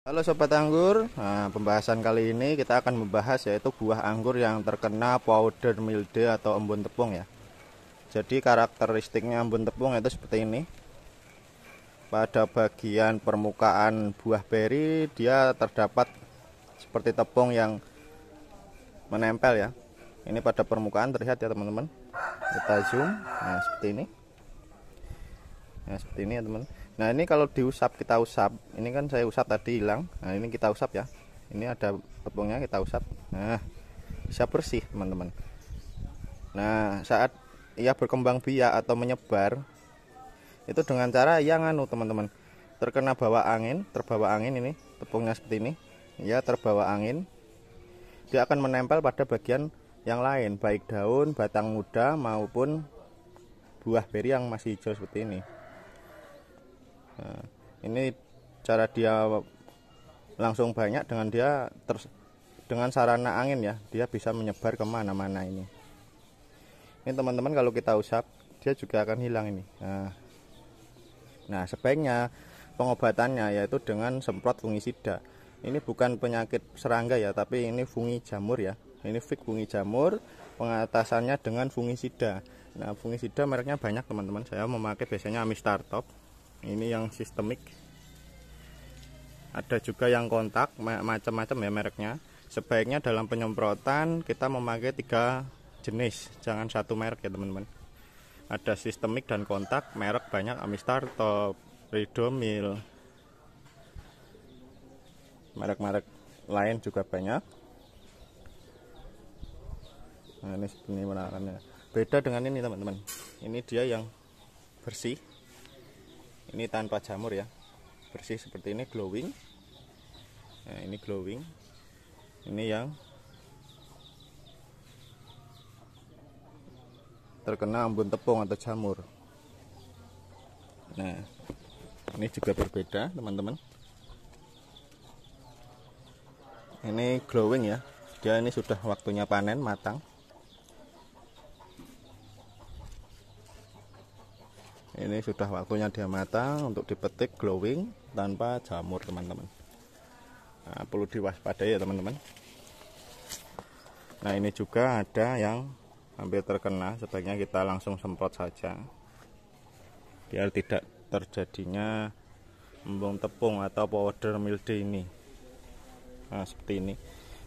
Halo Sobat Anggur, nah, pembahasan kali ini kita akan membahas yaitu buah anggur yang terkena powder milde atau embun tepung ya Jadi karakteristiknya embun tepung itu seperti ini Pada bagian permukaan buah beri dia terdapat seperti tepung yang menempel ya Ini pada permukaan terlihat ya teman-teman Kita zoom, nah seperti ini Nah seperti ini ya teman-teman nah ini kalau diusap kita usap ini kan saya usap tadi hilang nah ini kita usap ya ini ada tepungnya kita usap nah bisa bersih teman-teman nah saat ia berkembang biak atau menyebar itu dengan cara yang anu teman-teman terkena bawa angin terbawa angin ini tepungnya seperti ini ya terbawa angin dia akan menempel pada bagian yang lain baik daun batang muda maupun buah beri yang masih hijau seperti ini Eh, ini cara dia langsung banyak dengan dia ter, dengan sarana angin ya, dia bisa menyebar kemana-mana ini. Ini teman-teman kalau kita usap, dia juga akan hilang ini. Nah, nah sebaiknya pengobatannya yaitu dengan semprot fungisida. Ini bukan penyakit serangga ya, tapi ini fungi jamur ya. Ini fik fungi jamur, pengatasannya dengan fungisida. Nah, fungisida mereknya banyak teman-teman. Saya memakai biasanya amistartop ini yang sistemik ada juga yang kontak macam-macam ya mereknya sebaiknya dalam penyemprotan kita memakai tiga jenis jangan satu merek ya teman-teman ada sistemik dan kontak merek banyak Amistar Top Ridomil merek-merek lain juga banyak nah ini ini beda dengan ini teman-teman ini dia yang bersih ini tanpa jamur ya bersih seperti ini glowing nah, ini glowing ini yang terkena embun tepung atau jamur nah ini juga berbeda teman-teman ini glowing ya dia ini sudah waktunya panen matang ini sudah waktunya dia matang untuk dipetik glowing tanpa jamur teman-teman nah, perlu diwaspadai ya teman-teman nah ini juga ada yang hampir terkena sebaiknya kita langsung semprot saja biar tidak terjadinya embung tepung atau powder milde ini nah, seperti ini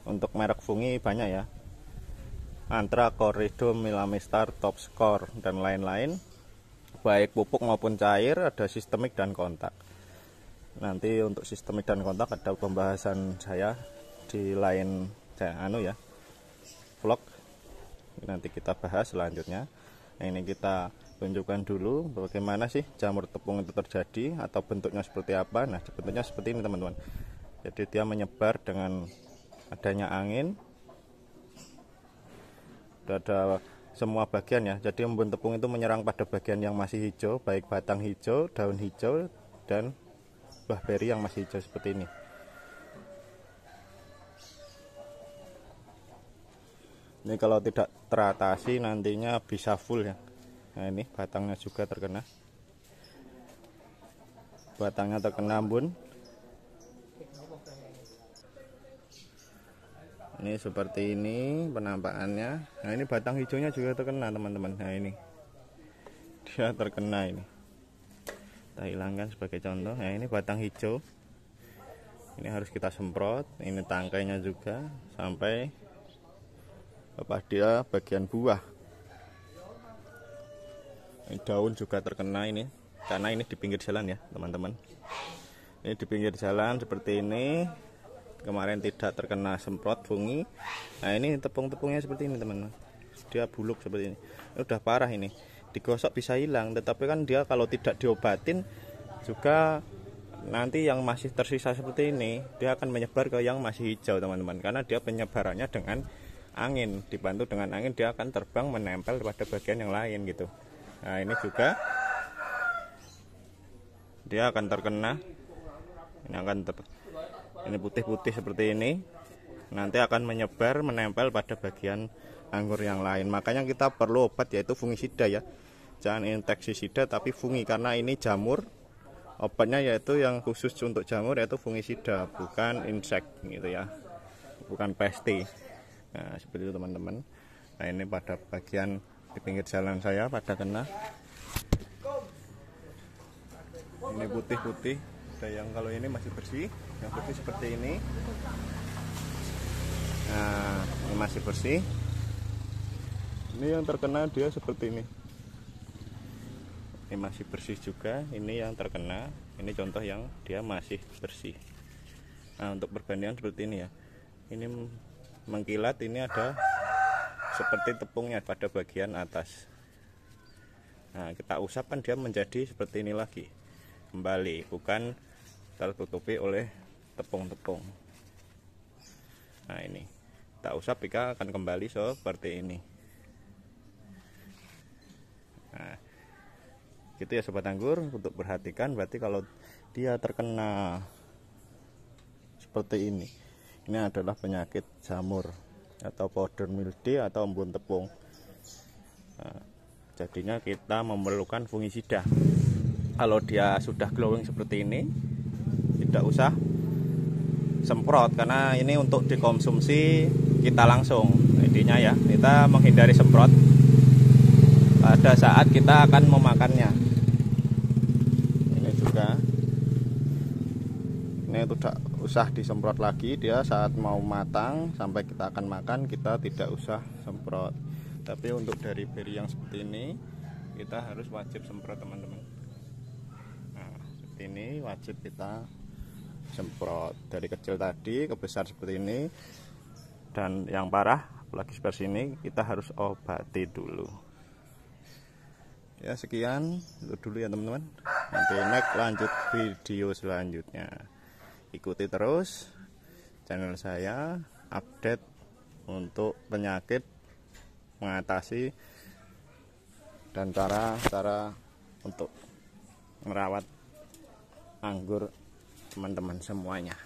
untuk merek fungi banyak ya Antra, Coridum, Milamistar, Top Score, dan lain-lain baik pupuk maupun cair ada sistemik dan kontak nanti untuk sistemik dan kontak ada pembahasan saya di lain saya anu ya vlog nanti kita bahas selanjutnya Nah ini kita tunjukkan dulu bagaimana sih jamur tepung itu terjadi atau bentuknya seperti apa nah bentuknya seperti ini teman-teman jadi dia menyebar dengan adanya angin ada semua bagian ya. Jadi embun tepung itu menyerang pada bagian yang masih hijau, baik batang hijau, daun hijau, dan buah beri yang masih hijau seperti ini. Ini kalau tidak teratasi nantinya bisa full ya. Nah ini batangnya juga terkena. Batangnya terkena embun, ini seperti ini penampakannya nah ini batang hijaunya juga terkena teman-teman nah ini dia terkena ini kita hilangkan sebagai contoh nah ini batang hijau ini harus kita semprot ini tangkainya juga sampai apa dia bagian buah ini daun juga terkena ini karena ini di pinggir jalan ya teman-teman ini di pinggir jalan seperti ini kemarin tidak terkena semprot fungi nah ini tepung-tepungnya seperti ini teman-teman dia buluk seperti ini ini udah parah ini digosok bisa hilang tetapi kan dia kalau tidak diobatin juga nanti yang masih tersisa seperti ini dia akan menyebar ke yang masih hijau teman-teman karena dia penyebarannya dengan angin dibantu dengan angin dia akan terbang menempel pada bagian yang lain gitu nah ini juga dia akan terkena ini akan ter ini putih-putih seperti ini nanti akan menyebar menempel pada bagian anggur yang lain makanya kita perlu obat yaitu fungisida ya jangan insektisida tapi fungi karena ini jamur obatnya yaitu yang khusus untuk jamur yaitu fungisida bukan insek gitu ya bukan pesti nah seperti itu teman-teman nah ini pada bagian di pinggir jalan saya pada kena ini putih-putih ada yang kalau ini masih bersih yang putih seperti ini nah ini masih bersih ini yang terkena dia seperti ini ini masih bersih juga ini yang terkena ini contoh yang dia masih bersih nah untuk perbandingan seperti ini ya ini mengkilat ini ada seperti tepungnya pada bagian atas nah kita usapkan dia menjadi seperti ini lagi kembali bukan tertutupi oleh tepung-tepung nah ini tak usah, pika akan kembali seperti ini nah gitu ya sobat anggur untuk perhatikan berarti kalau dia terkena seperti ini ini adalah penyakit jamur atau powder mildew atau embun tepung nah, jadinya kita memerlukan fungisida kalau dia sudah glowing seperti ini tidak usah semprot karena ini untuk dikonsumsi kita langsung intinya ya kita menghindari semprot pada saat kita akan memakannya ini juga ini tidak usah disemprot lagi dia saat mau matang sampai kita akan makan kita tidak usah semprot tapi untuk dari beri yang seperti ini kita harus wajib semprot teman-teman nah seperti ini wajib kita semprot dari kecil tadi ke besar seperti ini dan yang parah apalagi seperti ini kita harus obati dulu ya sekian itu dulu ya teman-teman nanti next lanjut video selanjutnya ikuti terus channel saya update untuk penyakit mengatasi dan cara-cara untuk merawat anggur teman-teman semuanya